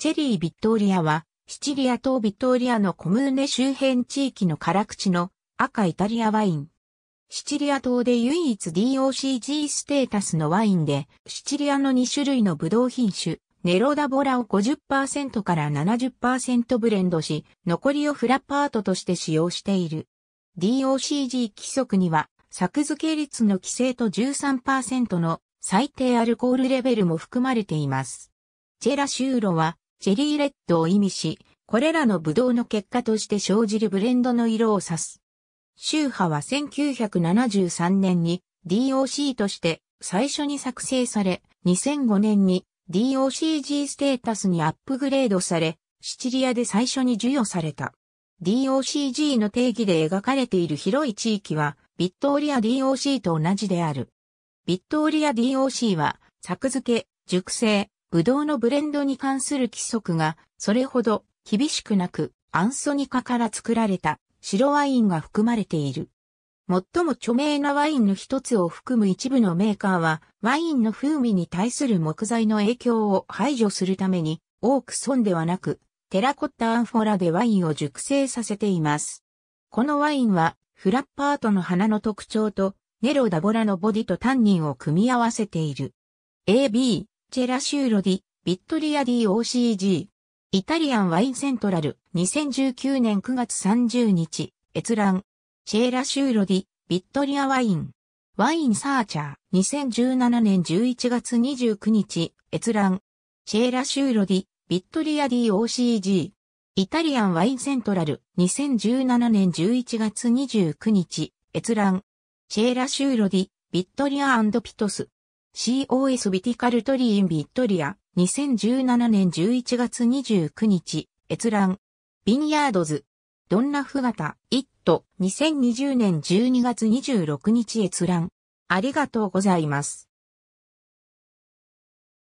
チェリー・ビットーリアは、シチリア島ビットーリアのコムーネ周辺地域の辛口の赤イタリアワイン。シチリア島で唯一 DOCG ステータスのワインで、シチリアの2種類のブドウ品種、ネロダボラを50%から70%ブレンドし、残りをフラパートとして使用している。DOCG 規則には、作付け率の規制と13%の最低アルコールレベルも含まれています。チェラシューロはジェリーレッドを意味し、これらのブドウの結果として生じるブレンドの色を指す。宗派は1973年に DOC として最初に作成され、2005年に DOCG ステータスにアップグレードされ、シチリアで最初に授与された。DOCG の定義で描かれている広い地域は、ビットーリア DOC と同じである。ビットーリア DOC は、作付け、熟成、ブドウのブレンドに関する規則がそれほど厳しくなく、アンソニカから作られた白ワインが含まれている。最も著名なワインの一つを含む一部のメーカーは、ワインの風味に対する木材の影響を排除するために、多く損ではなく、テラコッタアンフォラでワインを熟成させています。このワインは、フラッパートの花の特徴と、ネロダボラのボディとタンニンを組み合わせている。AB、チェラシューロディ、ビットリア DOCG。イタリアンワインセントラル、2019年9月30日、閲覧。チェラシューロディ、ビットリアワイン。ワインサーチャー、2017年11月29日、閲覧。チェラシューロディ、ビットリア DOCG。イタリアンワインセントラル、2017年11月29日、閲覧。チェラシューロディ、ビットリアピトス。COS ビティカルトリインビットリア、2017年11月29日、閲覧。ビニヤードズ。ドンナフ型、イット、2020年12月26日閲覧。ありがとうございます。